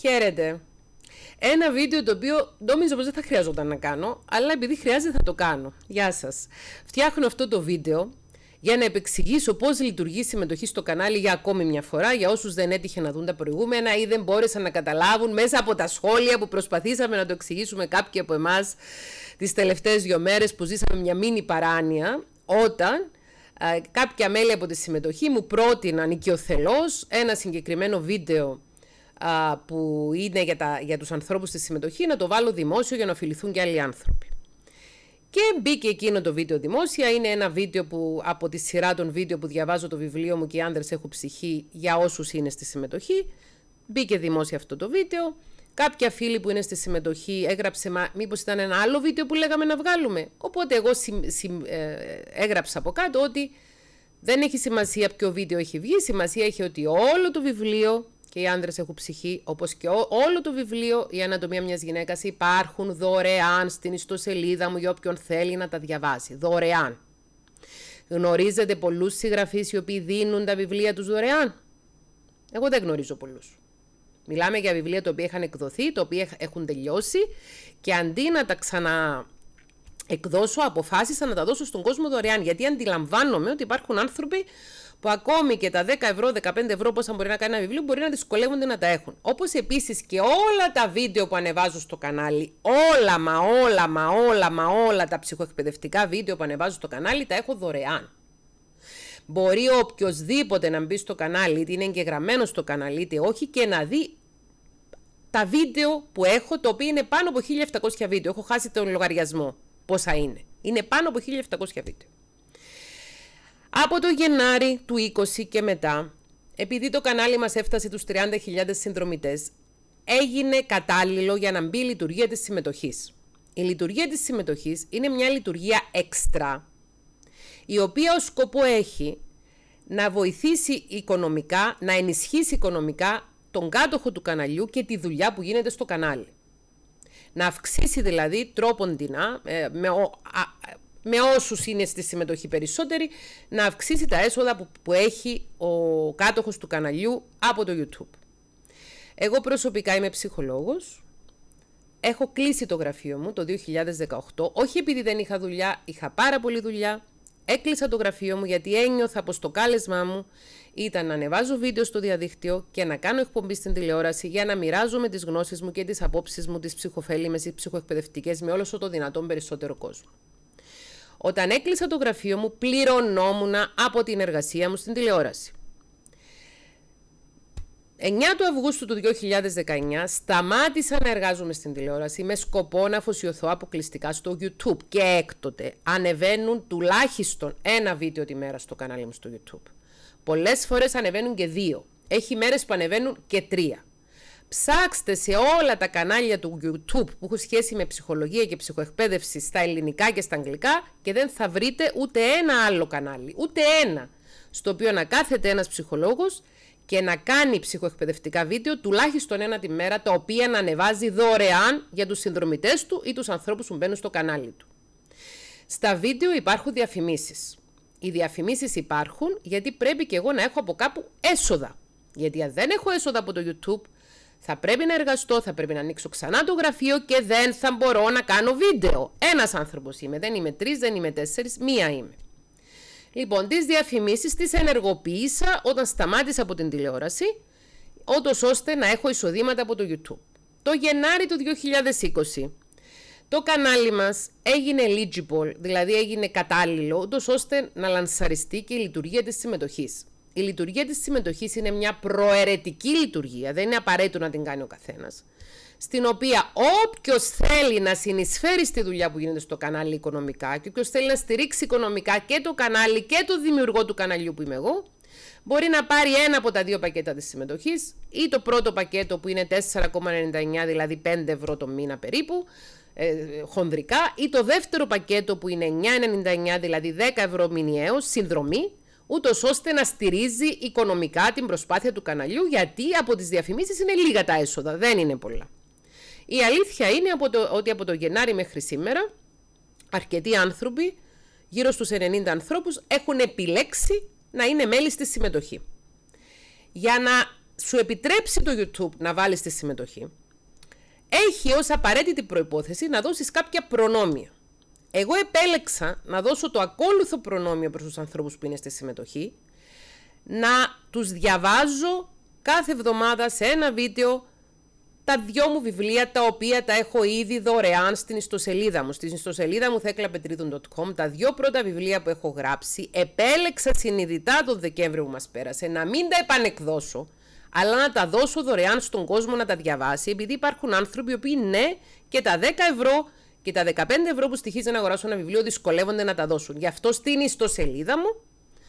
Χαίρετε. Ένα βίντεο το οποίο νόμιζα πως δεν θα χρειαζόταν να κάνω, αλλά επειδή χρειάζεται θα το κάνω. Γεια σας. Φτιάχνω αυτό το βίντεο για να επεξηγήσω πώς λειτουργεί η συμμετοχή στο κανάλι για ακόμη μια φορά, για όσους δεν έτυχε να δουν τα προηγούμενα ή δεν μπόρεσαν να καταλάβουν μέσα από τα σχόλια που προσπαθήσαμε να το εξηγήσουμε κάποιοι από εμάς τις τελευταίες δύο μέρες που ζήσαμε μια μήνυ παράνοια, όταν ε, κάποια μέλη από τη συμμετοχή μου πρότειναν οικειοθελώς ένα συγκεκριμένο βίντεο α, που είναι για, τα, για τους ανθρώπους στη συμμετοχή να το βάλω δημόσιο για να ωφεληθούν και άλλοι άνθρωποι. Και μπήκε εκείνο το βίντεο δημόσια. Είναι ένα βίντεο που από τη σειρά των βίντεο που διαβάζω το βιβλίο μου και οι άνδρες έχουν ψυχή για όσους είναι στη συμμετοχή. Μπήκε δημόσια αυτό το βίντεο. Κάποια φίλη που είναι στη συμμετοχή έγραψε, μα μήπως ήταν ένα άλλο βίντεο που λέγαμε να βγάλουμε. Οπότε εγώ συ, ε, έγραψα από κάτω ότι δεν έχει σημασία ποιο βίντεο έχει βγει, σημασία έχει ότι όλο το βιβλίο και οι άντρε έχουν ψυχή, όπως και όλο το βιβλίο Η Ανατομία μιας γυναίκας υπάρχουν δωρεάν στην ιστοσελίδα μου για όποιον θέλει να τα διαβάσει. Δωρεάν. Γνωρίζετε πολλούς συγγραφείς οι οποίοι δίνουν τα βιβλία τους δωρεάν. Εγώ δεν γνωρίζω πολλούς. Μιλάμε για βιβλία τα οποία είχαν εκδοθεί, τα οποία έχουν τελειώσει και αντί να τα ξανά εκδώσω, αποφάσισα να τα δώσω στον κόσμο δωρεάν. Γιατί αντιλαμβάνομαι ότι υπάρχουν άνθρωποι που ακόμη και τα 10 ευρώ, 15 ευρώ, πόσα μπορεί να κάνει ένα βιβλίο, μπορεί να δυσκολεύονται να τα έχουν. Όπως επίσης και όλα τα βίντεο που ανεβάζω στο κανάλι, όλα μα όλα μα όλα μα όλα τα ψυχοεκπαιδευτικά βίντεο που ανεβάζω στο κανάλι τα έχω δωρεάν. Μπορεί οποιοδήποτε να μπει στο κανάλι, είτε είναι εγγεγραμμένο στο κανάλι, είτε όχι, και να δει τα βίντεο που έχω, το οποίο είναι πάνω από 1700 βίντεο. Έχω χάσει τον λογαριασμό πόσα είναι. Είναι πάνω από 1700 βίντεο. Από το Γενάρη του 20 και μετά, επειδή το κανάλι μας έφτασε τους 30.000 συνδρομητές, έγινε κατάλληλο για να μπει η λειτουργία της συμμετοχής. Η λειτουργία της συμμετοχής είναι μια λειτουργία έξτρα, η οποία ως σκοπό έχει να βοηθήσει οικονομικά, να ενισχύσει οικονομικά τον κάτοχο του καναλιού και τη δουλειά που γίνεται στο κανάλι. Να αυξήσει δηλαδή τρόποντινά, ε, με με όσους είναι στη συμμετοχή περισσότεροι, να αυξήσει τα έσοδα που, έχει ο κάτοχος του καναλιού από το YouTube. Εγώ προσωπικά είμαι ψυχολόγος, έχω κλείσει το γραφείο μου το 2018, όχι επειδή δεν είχα δουλειά, είχα πάρα πολύ δουλειά, έκλεισα το γραφείο μου γιατί ένιωθα πως το κάλεσμά μου ήταν να ανεβάζω βίντεο στο διαδίκτυο και να κάνω εκπομπή στην τηλεόραση για να μοιράζομαι τις γνώσεις μου και τις απόψεις μου, τις ψυχοφέλημες ή ψυχοεκπαιδευτικές με όλο το δυνατόν περισσότερο κόσμο. Όταν έκλεισα το γραφείο μου, πληρωνόμουν από την εργασία μου στην τηλεόραση. 9 του Αυγούστου του 2019 σταμάτησα να εργάζομαι στην τηλεόραση με σκοπό να αφοσιωθώ αποκλειστικά στο YouTube και έκτοτε ανεβαίνουν τουλάχιστον ένα βίντεο τη μέρα στο κανάλι μου στο YouTube. Πολλές φορές ανεβαίνουν και δύο. Έχει μέρες που ανεβαίνουν και τρία. Ψάξτε σε όλα τα κανάλια του YouTube που έχουν σχέση με ψυχολογία και ψυχοεκπαίδευση στα ελληνικά και στα αγγλικά και δεν θα βρείτε ούτε ένα άλλο κανάλι, ούτε ένα, στο οποίο να κάθεται ένας ψυχολόγος και να κάνει ψυχοεκπαιδευτικά βίντεο τουλάχιστον ένα τη μέρα, τα οποία να ανεβάζει δωρεάν για τους συνδρομητές του ή τους ανθρώπους που μπαίνουν στο κανάλι του. Στα βίντεο υπάρχουν διαφημίσεις. Οι διαφημίσεις υπάρχουν γιατί πρέπει και εγώ να έχω από κάπου έσοδα. Γιατί αν δεν έχω έσοδα από το YouTube, θα πρέπει να εργαστώ, θα πρέπει να ανοίξω ξανά το γραφείο και δεν θα μπορώ να κάνω βίντεο. Ένας άνθρωπος είμαι. Δεν είμαι τρεις, δεν είμαι τέσσερις, μία είμαι. Λοιπόν, τις διαφημίσεις τις ενεργοποίησα όταν σταμάτησα από την τηλεόραση, ότω ώστε να έχω εισοδήματα από το YouTube. Το Γενάρη του 2020. Το κανάλι μας έγινε eligible, δηλαδή έγινε κατάλληλο, ώστε να λανσαριστεί και η λειτουργία της συμμετοχής η λειτουργία της συμμετοχής είναι μια προαιρετική λειτουργία, δεν είναι απαραίτητο να την κάνει ο καθένας, στην οποία όποιος θέλει να συνεισφέρει στη δουλειά που γίνεται στο κανάλι οικονομικά και όποιος θέλει να στηρίξει οικονομικά και το κανάλι και το δημιουργό του καναλιού που είμαι εγώ, μπορεί να πάρει ένα από τα δύο πακέτα της συμμετοχής ή το πρώτο πακέτο που είναι 4,99 δηλαδή 5 ευρώ το μήνα περίπου, ε, χονδρικά ή το δεύτερο πακέτο που είναι 9,99 δηλαδή 10 ευρώ μηνιαίως συνδρομή ούτως ώστε να στηρίζει οικονομικά την προσπάθεια του καναλιού, γιατί από τις διαφημίσεις είναι λίγα τα έσοδα, δεν είναι πολλά. Η αλήθεια είναι από το, ότι από το Γενάρη μέχρι σήμερα, αρκετοί άνθρωποι, γύρω στους 90 ανθρώπους, έχουν επιλέξει να είναι μέλη στη συμμετοχή. Για να σου επιτρέψει το YouTube να βάλεις τη συμμετοχή, έχει ως απαραίτητη προϋπόθεση να δώσεις κάποια προνόμια. Εγώ επέλεξα να δώσω το ακόλουθο προνόμιο προς τους ανθρώπους που είναι στη συμμετοχή, να τους διαβάζω κάθε εβδομάδα σε ένα βίντεο τα δυο μου βιβλία τα οποία τα έχω ήδη δωρεάν στην ιστοσελίδα μου. Στην ιστοσελίδα μου θέκλαπετρίδων.com τα δυο πρώτα βιβλία που έχω γράψει επέλεξα συνειδητά τον Δεκέμβριο που μας πέρασε να μην τα επανεκδώσω αλλά να τα δώσω δωρεάν στον κόσμο να τα διαβάσει επειδή υπάρχουν άνθρωποι οι οποίοι ναι και τα 10 ευρώ και τα 15 ευρώ που στοιχίζει να αγοράσω ένα βιβλίο δυσκολεύονται να τα δώσουν. Γι' αυτό στην ιστοσελίδα μου,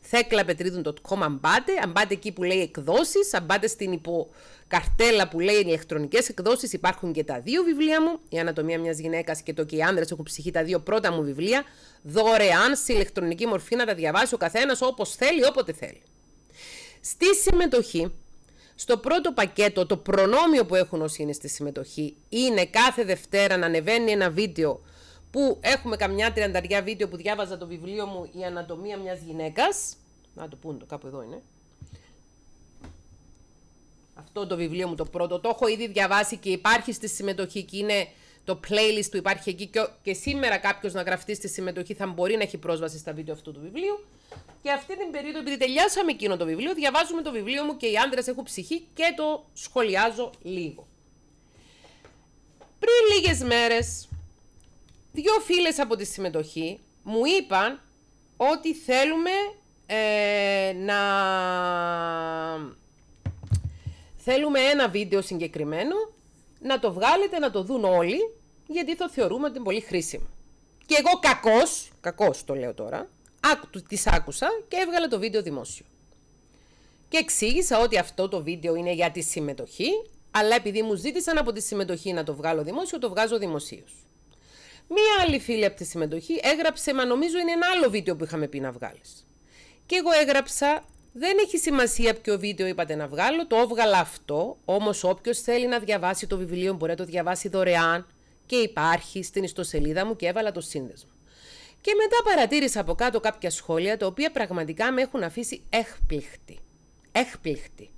θέκλαπετρίδων.com, αν πάτε, αν πάτε εκεί που λέει εκδόσεις, αν πάτε στην υποκαρτέλα που λέει ηλεκτρονικές εκδόσεις, υπάρχουν και τα δύο βιβλία μου. Η Ανατομία μιας γυναίκας και το και οι άνδρες έχουν ψυχεί τα δύο πρώτα μου βιβλία. Δωρεάν σε ηλεκτρονική μορφή να τα διαβάσει ο καθένας όπως θέλει, όποτε θέλει. Στη συμμετοχή στο πρώτο πακέτο, το προνόμιο που έχουν όσοι είναι στη συμμετοχή είναι κάθε Δευτέρα να ανεβαίνει ένα βίντεο που έχουμε καμιά τριανταριά βίντεο που διάβαζα το βιβλίο μου «Η ανατομία μιας γυναίκας». Να το πούν το, κάπου εδώ είναι. Αυτό το βιβλίο μου το πρώτο το έχω ήδη διαβάσει και υπάρχει στη συμμετοχή και είναι το playlist που υπάρχει εκεί και, σήμερα κάποιος να γραφτεί στη συμμετοχή θα μπορεί να έχει πρόσβαση στα βίντεο αυτού του βιβλίου. Και αυτή την περίοδο, επειδή τελειάσαμε εκείνο το βιβλίο, διαβάζουμε το βιβλίο μου και οι άντρες έχουν ψυχή και το σχολιάζω λίγο. Πριν λίγες μέρες, δύο φίλες από τη συμμετοχή μου είπαν ότι θέλουμε ε, να... Θέλουμε ένα βίντεο συγκεκριμένο, να το βγάλετε, να το δουν όλοι γιατί το θεωρούμε ότι είναι πολύ χρήσιμο. Και εγώ κακός, κακός το λέω τώρα, τις άκουσα και έβγαλα το βίντεο δημόσιο. Και εξήγησα ότι αυτό το βίντεο είναι για τη συμμετοχή, αλλά επειδή μου ζήτησαν από τη συμμετοχή να το βγάλω δημόσιο, το βγάζω δημοσίως. Μία άλλη φίλη από τη συμμετοχή έγραψε, μα νομίζω είναι ένα άλλο βίντεο που είχαμε πει να βγάλεις. Και εγώ έγραψα, δεν έχει σημασία ποιο βίντεο είπατε να βγάλω, το έβγαλα αυτό, όμως όποιος θέλει να διαβάσει το βιβλίο μπορεί να το διαβάσει δωρεάν και υπάρχει στην ιστοσελίδα μου και έβαλα το σύνδεσμο. Και μετά παρατήρησα από κάτω κάποια σχόλια τα οποία πραγματικά με έχουν αφήσει έκπληκτη. Έκπληκτη.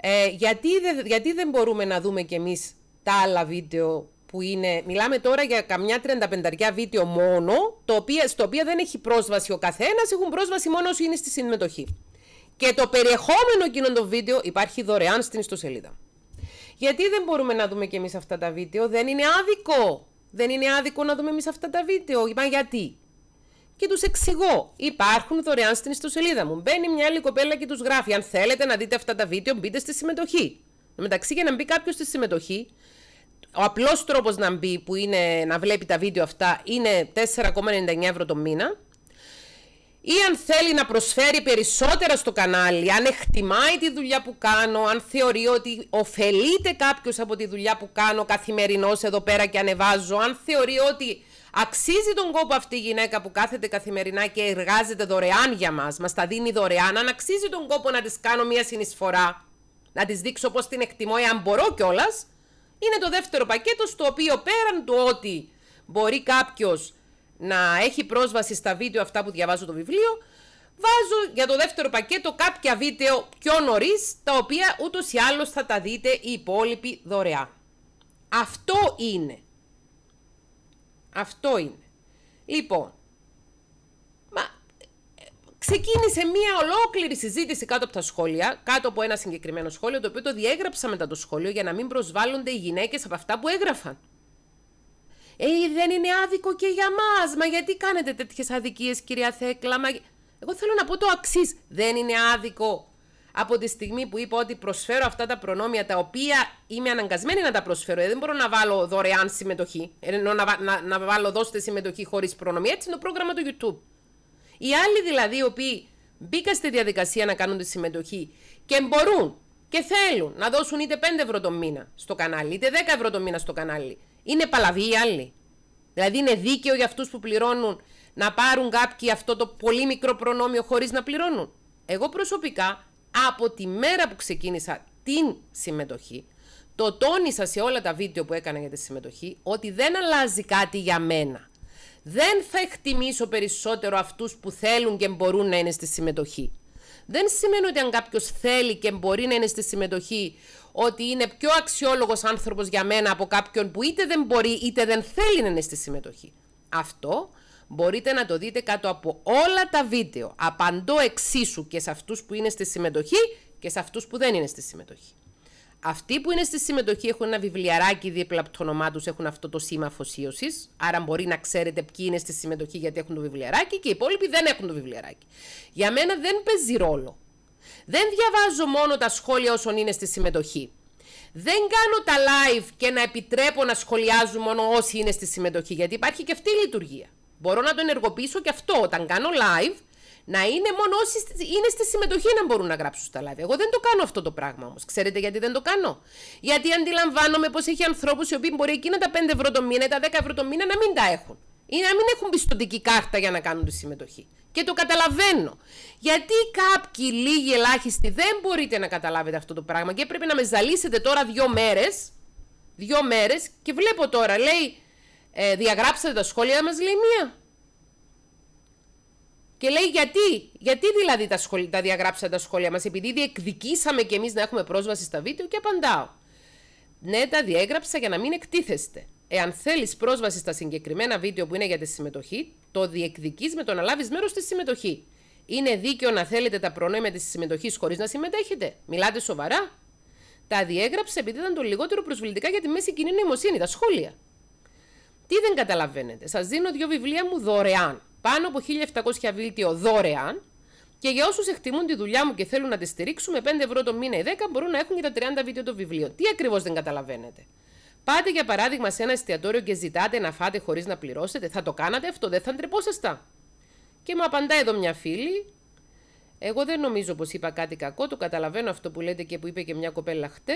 Ε, γιατί, γιατί δεν μπορούμε να δούμε κι εμείς τα άλλα βίντεο που είναι... Μιλάμε τώρα για καμιά 35 βίντεο μόνο, το οποία, στο οποίο δεν έχει πρόσβαση ο καθένας, έχουν πρόσβαση μόνο όσοι είναι στη συμμετοχή. Και το περιεχόμενο εκείνων των βίντεο υπάρχει δωρεάν στην ιστοσελίδα. Γιατί δεν μπορούμε να δούμε κι εμείς αυτά τα βίντεο, δεν είναι άδικο. Δεν είναι άδικο να δούμε εμείς αυτά τα βίντεο. γιατί. Και τους εξηγώ. Υπάρχουν δωρεάν στην ιστοσελίδα μου. Μπαίνει μια άλλη κοπέλα και τους γράφει. Αν θέλετε να δείτε αυτά τα βίντεο, μπείτε στη συμμετοχή. Μεταξύ, για να μπει κάποιος στη συμμετοχή, ο απλός τρόπος να μπει που είναι να βλέπει τα βίντεο αυτά είναι 4,99 ευρώ το μήνα ή αν θέλει να προσφέρει περισσότερα στο κανάλι, αν εκτιμάει τη δουλειά που κάνω, αν θεωρεί ότι ωφελείται κάποιος από τη δουλειά που κάνω καθημερινώς εδώ πέρα και ανεβάζω, αν θεωρεί ότι αξίζει τον κόπο αυτή η γυναίκα που κάθεται καθημερινά και εργάζεται δωρεάν για μας, μας τα δίνει δωρεάν, αν αξίζει τον κόπο να της κάνω μια συνεισφορά, να της δείξω πώς την εκτιμώ, εάν μπορώ κιόλας, είναι το δεύτερο πακέτο, στο οποίο πέραν του ότι μπορεί κάποιος να έχει πρόσβαση στα βίντεο αυτά που διαβάζω το βιβλίο, βάζω για το δεύτερο πακέτο κάποια βίντεο πιο νωρίς, τα οποία ούτως ή άλλως θα τα δείτε οι υπόλοιποι δωρεά. Αυτό είναι. Αυτό είναι. Λοιπόν, μα, ξεκίνησε μία ολόκληρη συζήτηση κάτω από τα σχόλια, κάτω από ένα συγκεκριμένο σχόλιο, το οποίο το διέγραψα μετά το σχόλιο για να μην προσβάλλονται οι γυναίκες από αυτά που έγραφαν. Ε, δεν είναι άδικο και για μας. Μα γιατί κάνετε τέτοιες αδικίες, κυρία Θέκλα. Μα... Εγώ θέλω να πω το αξί. Δεν είναι άδικο από τη στιγμή που είπα ότι προσφέρω αυτά τα προνόμια τα οποία είμαι αναγκασμένη να τα προσφέρω. Ε, δεν μπορώ να βάλω δωρεάν συμμετοχή. Ε, ενώ να, να, να βάλω δώστε συμμετοχή χωρίς προνόμια. Έτσι είναι το πρόγραμμα του YouTube. Οι άλλοι δηλαδή οι οποίοι μπήκαν στη διαδικασία να κάνουν τη συμμετοχή και μπορούν και θέλουν να δώσουν είτε 5 ευρώ το μήνα στο κανάλι, είτε 10 ευρώ το μήνα στο κανάλι, είναι παλαβή οι άλλοι. Δηλαδή είναι δίκαιο για αυτούς που πληρώνουν να πάρουν κάποιοι αυτό το πολύ μικρό προνόμιο χωρίς να πληρώνουν. Εγώ προσωπικά από τη μέρα που ξεκίνησα την συμμετοχή, το τόνισα σε όλα τα βίντεο που έκανα για τη συμμετοχή ότι δεν αλλάζει κάτι για μένα. Δεν θα εκτιμήσω περισσότερο αυτούς που θέλουν και μπορούν να είναι στη συμμετοχή δεν σημαίνει ότι αν κάποιος θέλει και μπορεί να είναι στη συμμετοχή, ότι είναι πιο αξιόλογος άνθρωπος για μένα από κάποιον που είτε δεν μπορεί είτε δεν θέλει να είναι στη συμμετοχή. Αυτό μπορείτε να το δείτε κάτω από όλα τα βίντεο. Απαντώ εξίσου και σε αυτούς που είναι στη συμμετοχή και σε αυτούς που δεν είναι στη συμμετοχή. Αυτοί που είναι στη συμμετοχή έχουν ένα βιβλιαράκι δίπλα από το όνομά τους, έχουν αυτό το σήμα αφοσίωσης. Άρα μπορεί να ξέρετε ποιοι είναι στη συμμετοχή γιατί έχουν το βιβλιαράκι και οι υπόλοιποι δεν έχουν το βιβλιαράκι. Για μένα δεν παίζει ρόλο. Δεν διαβάζω μόνο τα σχόλια όσων είναι στη συμμετοχή. Δεν κάνω τα live και να επιτρέπω να σχολιάζουν μόνο όσοι είναι στη συμμετοχή, γιατί υπάρχει και αυτή η λειτουργία. Μπορώ να το ενεργοποιήσω και αυτό όταν κάνω live να είναι μόνο όσοι είναι στη συμμετοχή να μπορούν να γράψουν στα λάδια. Εγώ δεν το κάνω αυτό το πράγμα όμως. Ξέρετε γιατί δεν το κάνω. Γιατί αντιλαμβάνομαι πως έχει ανθρώπους οι οποίοι μπορεί εκείνα τα 5 ευρώ το μήνα ή τα 10 ευρώ το μήνα να μην τα έχουν. Ή να μην έχουν πιστοτική κάρτα για να κάνουν τη συμμετοχή. Και το καταλαβαίνω. Γιατί κάποιοι λίγοι ελάχιστοι δεν μπορείτε να καταλάβετε αυτό το πράγμα και πρέπει να με ζαλίσετε τώρα δύο μέρες. Δύο μέρες και βλέπω τώρα, λέει, ε, διαγράψατε τα σχόλια μας, λέει μία. Και λέει γιατί, γιατί δηλαδή τα, σχολ... τα τα σχόλια μας, επειδή διεκδικήσαμε και εμείς να έχουμε πρόσβαση στα βίντεο και απαντάω. Ναι, τα διέγραψα για να μην εκτίθεστε. Εάν θέλεις πρόσβαση στα συγκεκριμένα βίντεο που είναι για τη συμμετοχή, το διεκδικείς με το να λάβεις μέρος στη συμμετοχή. Είναι δίκαιο να θέλετε τα προνόμια της συμμετοχής χωρίς να συμμετέχετε. Μιλάτε σοβαρά. Τα διέγραψε επειδή ήταν το λιγότερο προσβλητικά για τη μέση κοινή νοημοσύνη, τα σχόλια. Τι δεν καταλαβαίνετε. Σας δίνω δύο βιβλία μου δωρεάν. Πάνω από 1.700 βίλτιο δωρεάν. Και για όσους εκτιμούν τη δουλειά μου και θέλουν να τη στηρίξουν, 5 ευρώ το μήνα ή 10 μπορούν να έχουν και τα 30 βίντεο το βιβλίο. Τι ακριβώς δεν καταλαβαίνετε. Πάτε για παράδειγμα σε ένα εστιατόριο και ζητάτε να φάτε χωρίς να πληρώσετε. Θα το κάνατε αυτό, δεν θα ντρεπόσαστα. Και μου απαντά εδώ μια φίλη. Εγώ δεν νομίζω πως είπα κάτι κακό, το καταλαβαίνω αυτό που λέτε και που είπε και μια κοπέλα χτες.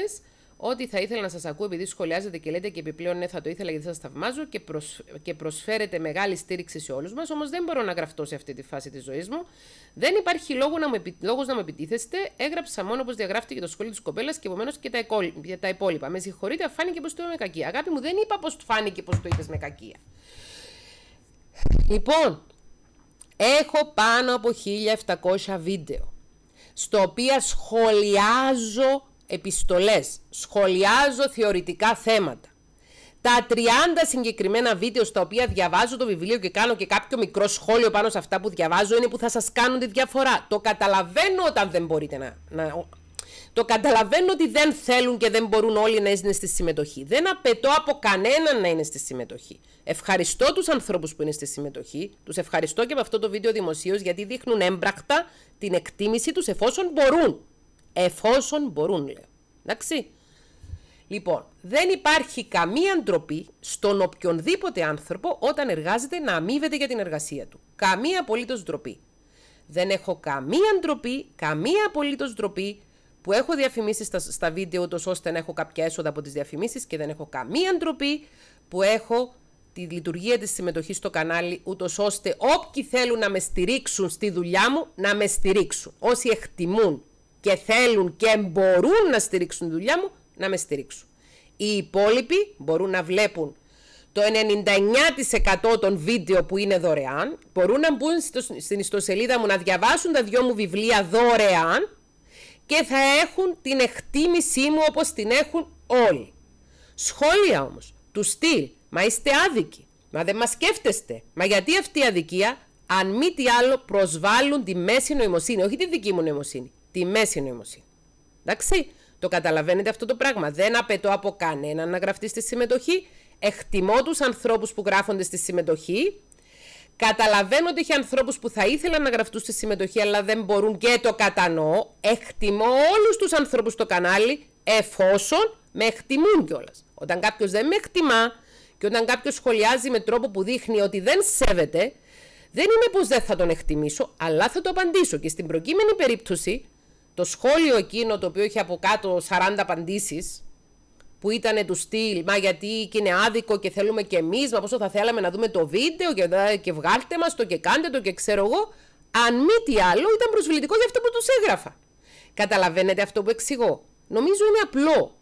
Ό,τι θα ήθελα να σας ακούω, επειδή σχολιάζετε και λέτε και επιπλέον ναι, θα το ήθελα γιατί σας θαυμάζω και, προσ... και προσφέρετε μεγάλη στήριξη σε όλους μας. Όμως δεν μπορώ να γραφτώ σε αυτή τη φάση της ζωής μου. Δεν υπάρχει λόγο να μου, λόγος να μου επιτίθεστε. Έγραψα μόνο όπως διαγράφτηκε το σχολείο της κοπέλας και επομένως και τα, εκόλ... τα υπόλοιπα. Με συγχωρείτε, φάνηκε πως το με κακία. Αγάπη μου, δεν είπα πως φάνηκε πως το είπες με κακία. Λοιπόν, έχω πάνω από 1700 βίντεο στο οποίο σχολιάζω επιστολές, σχολιάζω θεωρητικά θέματα. Τα 30 συγκεκριμένα βίντεο στα οποία διαβάζω το βιβλίο και κάνω και κάποιο μικρό σχόλιο πάνω σε αυτά που διαβάζω είναι που θα σας κάνουν τη διαφορά. Το καταλαβαίνω όταν δεν μπορείτε να, να... Το καταλαβαίνω ότι δεν θέλουν και δεν μπορούν όλοι να είναι στη συμμετοχή. Δεν απαιτώ από κανέναν να είναι στη συμμετοχή. Ευχαριστώ τους ανθρώπους που είναι στη συμμετοχή. Τους ευχαριστώ και με αυτό το βίντεο δημοσίως γιατί δείχνουν έμπρακτα την εκτίμησή τους εφόσον μπορούν. Εφόσον μπορούν, λέω. Εντάξει. Λοιπόν, δεν υπάρχει καμία ντροπή στον οποιονδήποτε άνθρωπο όταν εργάζεται να αμείβεται για την εργασία του. Καμία απολύτως ντροπή. Δεν έχω καμία ντροπή, καμία απολύτως ντροπή που έχω διαφημίσει στα, βίντεο ούτως ώστε να έχω κάποια έσοδα από τις διαφημίσεις και δεν έχω καμία ντροπή που έχω τη λειτουργία της συμμετοχής στο κανάλι ούτως ώστε όποιοι θέλουν να με στηρίξουν στη δουλειά μου να με στηρίξουν. Όσοι εκτιμούν και θέλουν και μπορούν να στηρίξουν τη δουλειά μου, να με στηρίξουν. Οι υπόλοιποι μπορούν να βλέπουν το 99% των βίντεο που είναι δωρεάν, μπορούν να μπουν στην ιστοσελίδα μου να διαβάσουν τα δυο μου βιβλία δωρεάν και θα έχουν την εκτίμησή μου όπως την έχουν όλοι. Σχόλια όμως, του στυλ, μα είστε άδικοι, μα δεν μας σκέφτεστε, μα γιατί αυτή η αδικία, αν μη τι άλλο προσβάλλουν τη μέση νοημοσύνη, όχι τη δική μου νοημοσύνη, στη μέση νοημοσύνη. Εντάξει, το καταλαβαίνετε αυτό το πράγμα. Δεν απαιτώ από κανέναν να γραφτεί στη συμμετοχή. Εκτιμώ τους ανθρώπους που γράφονται στη συμμετοχή. Καταλαβαίνω ότι έχει ανθρώπους που θα ήθελαν να γραφτούν στη συμμετοχή, αλλά δεν μπορούν και το κατανοώ. Εκτιμώ όλους τους ανθρώπους στο κανάλι, εφόσον με εκτιμούν κιόλας. Όταν κάποιος δεν με εκτιμά και όταν κάποιος σχολιάζει με τρόπο που δείχνει ότι δεν σέβεται, δεν είναι πως δεν θα τον εκτιμήσω, αλλά θα το απαντήσω. Και στην προκείμενη περίπτωση το σχόλιο εκείνο το οποίο είχε από κάτω 40 απαντήσεις, που ήταν του στυλ, μα γιατί και είναι άδικο και θέλουμε και εμείς, μα πόσο θα θέλαμε να δούμε το βίντεο και, και βγάλτε μας το και κάντε το και ξέρω εγώ. Αν μη τι άλλο, ήταν προσβλητικό για αυτό που τους έγραφα. Καταλαβαίνετε αυτό που εξηγώ. Νομίζω είναι απλό.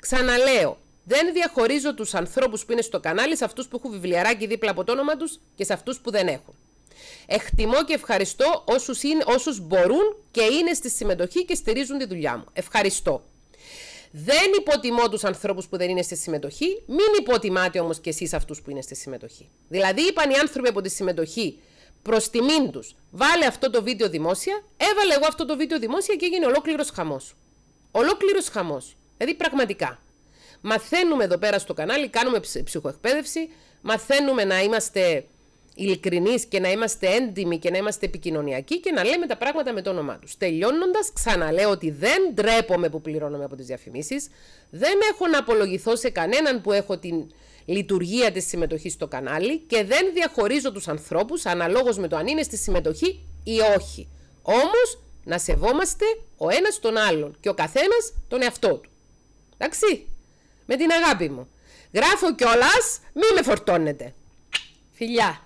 Ξαναλέω, δεν διαχωρίζω τους ανθρώπους που είναι στο κανάλι σε αυτούς που έχουν βιβλιαράκι δίπλα από το όνομα τους και σε αυτούς που δεν έχουν. Εκτιμώ και ευχαριστώ όσους, είναι, όσους μπορούν και είναι στη συμμετοχή και στηρίζουν τη δουλειά μου. Ευχαριστώ. Δεν υποτιμώ τους ανθρώπους που δεν είναι στη συμμετοχή. Μην υποτιμάτε όμως και εσείς αυτούς που είναι στη συμμετοχή. Δηλαδή, είπαν οι άνθρωποι από τη συμμετοχή προς τιμήν τους, βάλε αυτό το βίντεο δημόσια. Έβαλε εγώ αυτό το βίντεο δημόσια και έγινε ολόκληρος χαμός. Ολόκληρος χαμός. Δηλαδή, πραγματικά. Μαθαίνουμε εδώ πέρα στο κανάλι, κάνουμε ψυχοεκπαίδευση, μαθαίνουμε να είμαστε ειλικρινείς και να είμαστε έντιμοι και να είμαστε επικοινωνιακοί και να λέμε τα πράγματα με το όνομά τους. Τελειώνοντας, ξαναλέω ότι δεν ντρέπομαι που πληρώνομαι από τις διαφημίσεις. Δεν έχω να απολογηθώ σε κανέναν που έχω την λειτουργία της συμμετοχής στο κανάλι και δεν διαχωρίζω τους ανθρώπους αναλόγως με το αν είναι στη συμμετοχή ή όχι. Όμως να σεβόμαστε ο ένας τον άλλον και ο καθένας τον εαυτό του. Εντάξει. Με την αγάπη μου. Γράφω κιόλας, μη με φορτώνετε. Φιλιά!